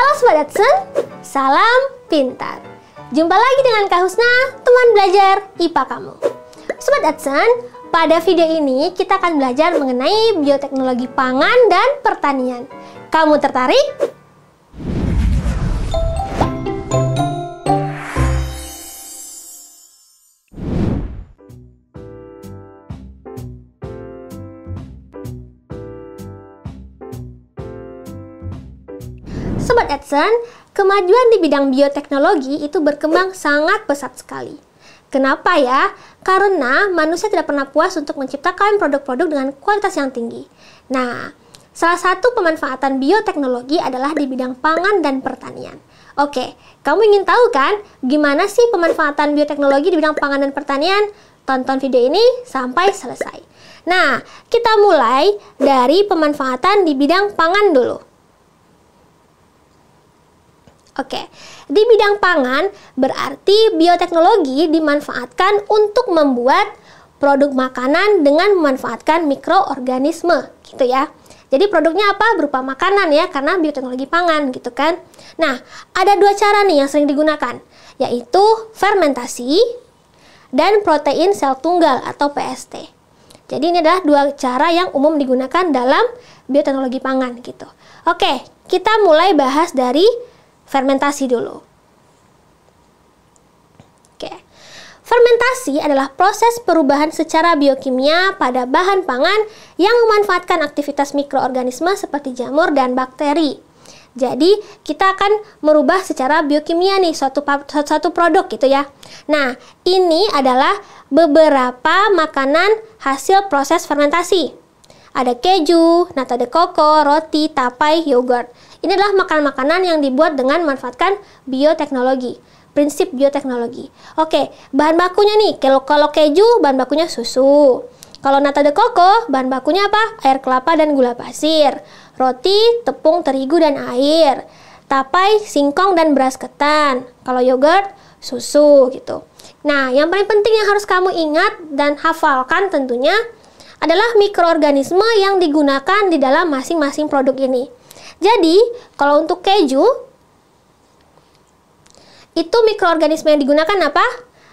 Halo Sobat Datsun, salam pintar. Jumpa lagi dengan Kak Husna, teman belajar IPA kamu. Sobat Datsun, pada video ini kita akan belajar mengenai bioteknologi pangan dan pertanian. Kamu tertarik? Sobat Edson, kemajuan di bidang bioteknologi itu berkembang sangat pesat sekali. Kenapa ya? Karena manusia tidak pernah puas untuk menciptakan produk-produk dengan kualitas yang tinggi. Nah, salah satu pemanfaatan bioteknologi adalah di bidang pangan dan pertanian. Oke, kamu ingin tahu kan gimana sih pemanfaatan bioteknologi di bidang pangan dan pertanian? Tonton video ini sampai selesai. Nah, kita mulai dari pemanfaatan di bidang pangan dulu. Oke, di bidang pangan berarti bioteknologi dimanfaatkan untuk membuat produk makanan dengan memanfaatkan mikroorganisme, gitu ya. Jadi produknya apa? Berupa makanan ya, karena bioteknologi pangan gitu kan. Nah, ada dua cara nih yang sering digunakan, yaitu fermentasi dan protein sel tunggal atau PST. Jadi ini adalah dua cara yang umum digunakan dalam bioteknologi pangan gitu. Oke, kita mulai bahas dari fermentasi dulu. Oke. Fermentasi adalah proses perubahan secara biokimia pada bahan pangan yang memanfaatkan aktivitas mikroorganisme seperti jamur dan bakteri. Jadi, kita akan merubah secara biokimia nih suatu suatu produk gitu ya. Nah, ini adalah beberapa makanan hasil proses fermentasi. Ada keju, nata de coco, roti, tapai, yogurt. Ini adalah makanan-makanan yang dibuat dengan memanfaatkan bioteknologi prinsip bioteknologi. Oke, bahan bakunya nih, kalau kalau keju bahan bakunya susu. Kalau nata de coco, bahan bakunya apa? Air kelapa dan gula pasir. Roti, tepung terigu dan air. Tapai, singkong dan beras ketan. Kalau yogurt, susu gitu. Nah, yang paling penting yang harus kamu ingat dan hafalkan tentunya adalah mikroorganisme yang digunakan di dalam masing-masing produk ini. Jadi, kalau untuk keju, itu mikroorganisme yang digunakan apa?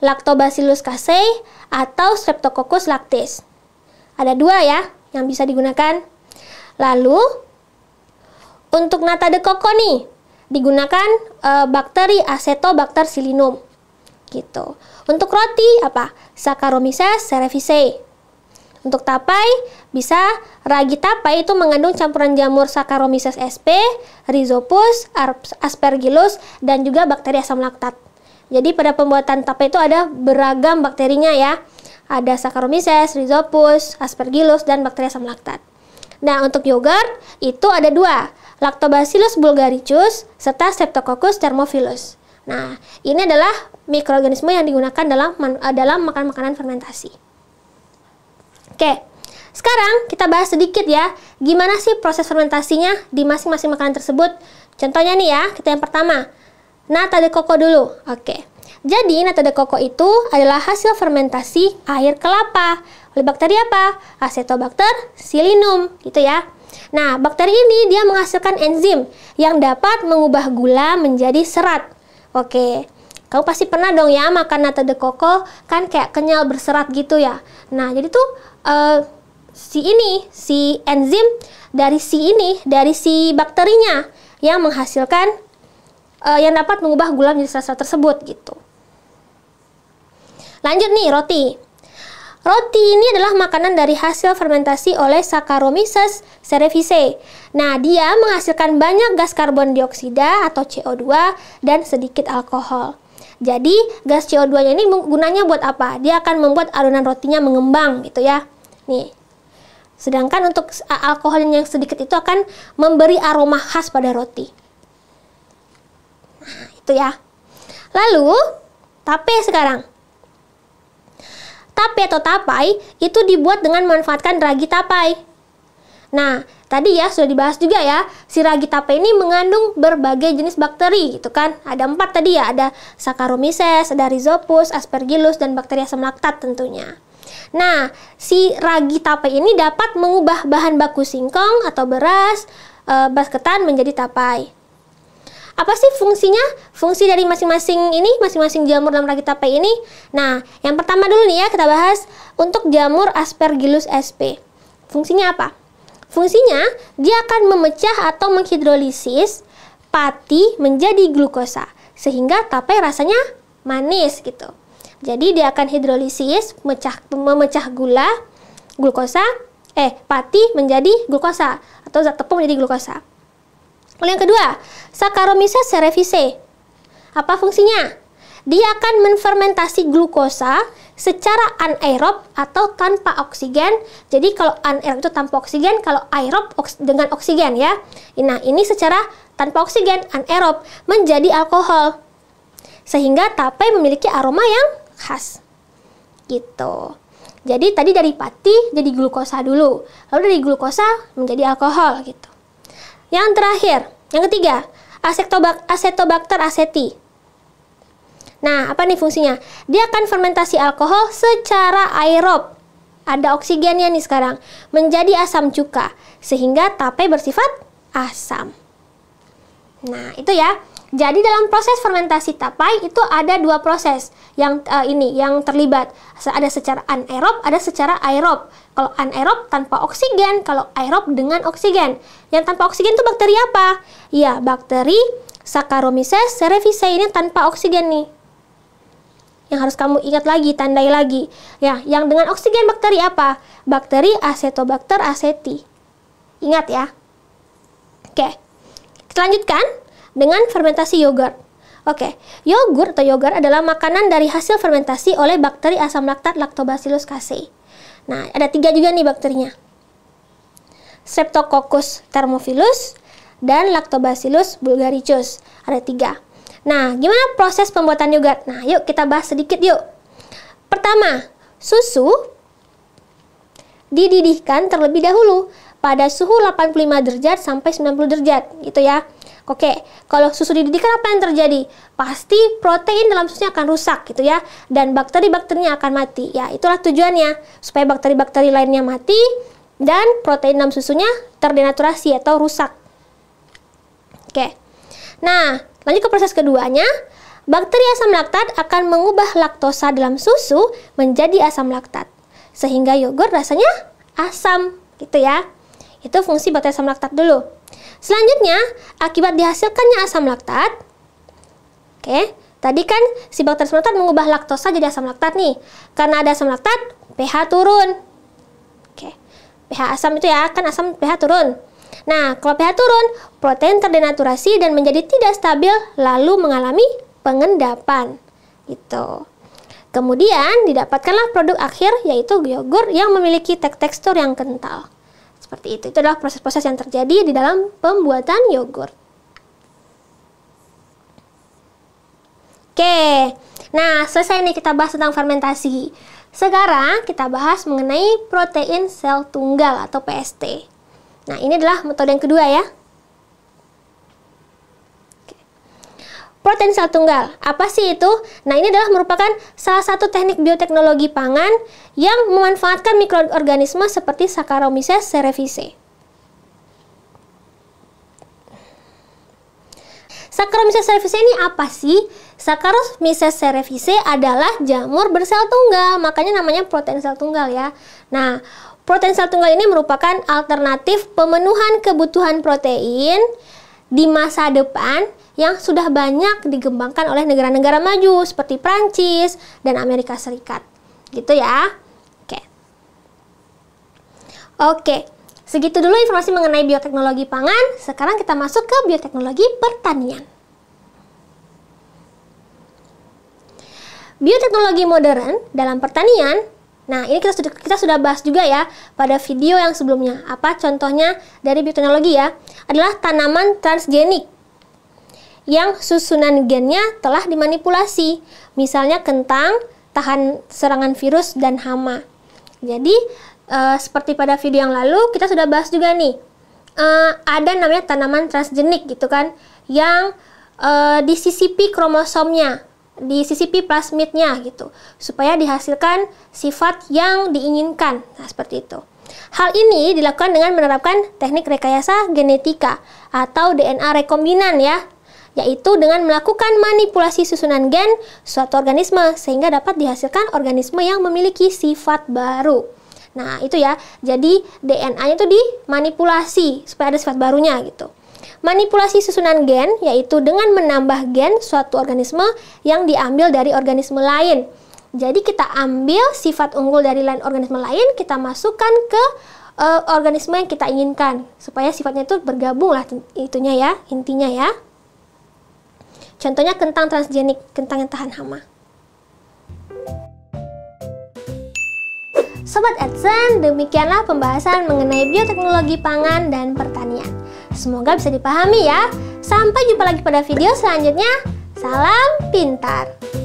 Lactobacillus casei atau Streptococcus lactis. Ada dua ya yang bisa digunakan. Lalu, untuk nata de coco nih, digunakan e, bakteri Acetobacter silinum. Gitu. Untuk roti apa? Saccharomyces cerevisiae. Untuk tapai, bisa ragi tapai itu mengandung campuran jamur Saccharomyces sp, Rhizopus, Aspergillus, dan juga bakteri asam laktat. Jadi pada pembuatan tapai itu ada beragam bakterinya ya. Ada Saccharomyces, Rhizopus, Aspergillus, dan bakteri asam laktat. Nah, untuk yogurt itu ada dua, Lactobacillus bulgaricus serta Streptococcus thermophilus. Nah, ini adalah mikroorganisme yang digunakan dalam eh, dalam makan makanan fermentasi. Oke, sekarang kita bahas sedikit ya, gimana sih proses fermentasinya di masing-masing makanan tersebut. Contohnya nih ya, kita yang pertama, nata de coco dulu. Oke, jadi nata de coco itu adalah hasil fermentasi air kelapa oleh bakteri apa? Acetobacter silinum, gitu ya. Nah, bakteri ini dia menghasilkan enzim yang dapat mengubah gula menjadi serat. Oke, kamu pasti pernah dong ya makan nata de coco kan kayak kenyal berserat gitu ya. Nah, jadi tuh uh, si ini, si enzim dari si ini, dari si bakterinya yang menghasilkan uh, yang dapat mengubah gula menjadi sel-sel tersebut gitu. Lanjut nih roti. Roti ini adalah makanan dari hasil fermentasi oleh Saccharomyces cerevisiae. Nah, dia menghasilkan banyak gas karbon dioksida atau CO2 dan sedikit alkohol. Jadi gas CO2-nya ini gunanya buat apa? Dia akan membuat adonan rotinya mengembang gitu ya. Nih. Sedangkan untuk alkohol yang sedikit itu akan memberi aroma khas pada roti. Nah, itu ya. Lalu, tape sekarang. Tape atau tapai itu dibuat dengan memanfaatkan ragi tapai. Nah, tadi ya sudah dibahas juga ya, si ragi tape ini mengandung berbagai jenis bakteri gitu kan. Ada empat tadi ya, ada Saccharomyces, ada Rhizopus, Aspergillus, dan bakteria asam laktat tentunya. Nah, si ragi tape ini dapat mengubah bahan baku singkong atau beras, e, eh, beras ketan menjadi tapai. Apa sih fungsinya? Fungsi dari masing-masing ini, masing-masing jamur dalam ragi tape ini. Nah, yang pertama dulu nih ya kita bahas untuk jamur Aspergillus sp. Fungsinya apa? Fungsinya, dia akan memecah atau menghidrolisis pati menjadi glukosa, sehingga tape rasanya manis gitu. Jadi dia akan hidrolisis, mecah, memecah gula, glukosa, eh pati menjadi glukosa atau zat tepung menjadi glukosa. Lalu yang kedua, Saccharomyces cerevisiae. Apa fungsinya? Dia akan menfermentasi glukosa secara anaerob atau tanpa oksigen. Jadi kalau anaerob itu tanpa oksigen, kalau aerob oks dengan oksigen ya. Nah, ini secara tanpa oksigen anaerob menjadi alkohol. Sehingga tape memiliki aroma yang khas. Gitu. Jadi tadi dari pati jadi glukosa dulu, lalu dari glukosa menjadi alkohol gitu. Yang terakhir, yang ketiga, asetobak, asetobakter aseti Nah, apa nih fungsinya? Dia akan fermentasi alkohol secara aerob. Ada oksigennya nih sekarang. Menjadi asam cuka. Sehingga tape bersifat asam. Nah, itu ya. Jadi dalam proses fermentasi tapai itu ada dua proses yang uh, ini yang terlibat. Ada secara anaerob, ada secara aerob. Kalau anaerob tanpa oksigen, kalau aerob dengan oksigen. Yang tanpa oksigen itu bakteri apa? Ya, bakteri Saccharomyces cerevisiae ini tanpa oksigen nih yang harus kamu ingat lagi, tandai lagi. Ya, yang dengan oksigen bakteri apa? Bakteri acetobacter aceti. Ingat ya. Oke. Kita lanjutkan dengan fermentasi yogurt. Oke, yogurt atau yogurt adalah makanan dari hasil fermentasi oleh bakteri asam laktat Lactobacillus casei. Nah, ada tiga juga nih bakterinya. Streptococcus thermophilus dan Lactobacillus bulgaricus. Ada tiga. Nah, gimana proses pembuatan yogurt? Nah, yuk kita bahas sedikit yuk. Pertama, susu dididihkan terlebih dahulu pada suhu 85 derajat sampai 90 derajat gitu ya. Oke, kalau susu dididihkan apa yang terjadi? Pasti protein dalam susunya akan rusak gitu ya dan bakteri-bakterinya akan mati. Ya, itulah tujuannya supaya bakteri-bakteri lainnya mati dan protein dalam susunya terdenaturasi atau rusak. Oke. Nah, Lanjut ke proses keduanya, bakteri asam laktat akan mengubah laktosa dalam susu menjadi asam laktat. Sehingga yogurt rasanya asam gitu ya. Itu fungsi bakteri asam laktat dulu. Selanjutnya, akibat dihasilkannya asam laktat, oke, okay, tadi kan si bakteri asam laktat mengubah laktosa jadi asam laktat nih. Karena ada asam laktat, pH turun. Oke. Okay. pH asam itu ya, kan asam pH turun. Nah, kalau pH turun, protein terdenaturasi dan menjadi tidak stabil lalu mengalami pengendapan. Gitu. Kemudian didapatkanlah produk akhir yaitu yogurt yang memiliki tek tekstur yang kental. Seperti itu. Itu adalah proses-proses yang terjadi di dalam pembuatan yogurt. Oke. Nah, selesai nih kita bahas tentang fermentasi. Sekarang kita bahas mengenai protein sel tunggal atau PST. Nah, ini adalah metode yang kedua ya. Potensial tunggal, apa sih itu? Nah, ini adalah merupakan salah satu teknik bioteknologi pangan yang memanfaatkan mikroorganisme seperti Saccharomyces cerevisiae. Saccharomyces cerevisiae ini apa sih? Saccharomyces cerevisiae adalah jamur bersel tunggal, makanya namanya protein sel tunggal ya. Nah, protein sel tunggal ini merupakan alternatif pemenuhan kebutuhan protein di masa depan yang sudah banyak dikembangkan oleh negara-negara maju seperti Prancis dan Amerika Serikat. Gitu ya. Oke. Oke. Segitu dulu informasi mengenai bioteknologi pangan. Sekarang kita masuk ke bioteknologi pertanian. Bioteknologi modern dalam pertanian. Nah, ini kita sudah kita sudah bahas juga ya pada video yang sebelumnya. Apa contohnya dari bioteknologi ya? Adalah tanaman transgenik yang susunan gennya telah dimanipulasi. Misalnya kentang tahan serangan virus dan hama. Jadi, uh, seperti pada video yang lalu kita sudah bahas juga nih uh, ada namanya tanaman transgenik gitu kan yang uh, eh, disisipi kromosomnya disisipi plasmidnya gitu supaya dihasilkan sifat yang diinginkan nah seperti itu Hal ini dilakukan dengan menerapkan teknik rekayasa genetika atau DNA rekombinan ya, yaitu dengan melakukan manipulasi susunan gen suatu organisme sehingga dapat dihasilkan organisme yang memiliki sifat baru. Nah, itu ya. Jadi DNA-nya itu dimanipulasi supaya ada sifat barunya gitu. Manipulasi susunan gen yaitu dengan menambah gen suatu organisme yang diambil dari organisme lain. Jadi kita ambil sifat unggul dari lain organisme lain, kita masukkan ke uh, organisme yang kita inginkan supaya sifatnya itu bergabung lah itunya ya, intinya ya. Contohnya kentang transgenik, kentang yang tahan hama. Sobat Edson, demikianlah pembahasan mengenai bioteknologi pangan dan pertanian. Semoga bisa dipahami ya. Sampai jumpa lagi pada video selanjutnya. Salam pintar!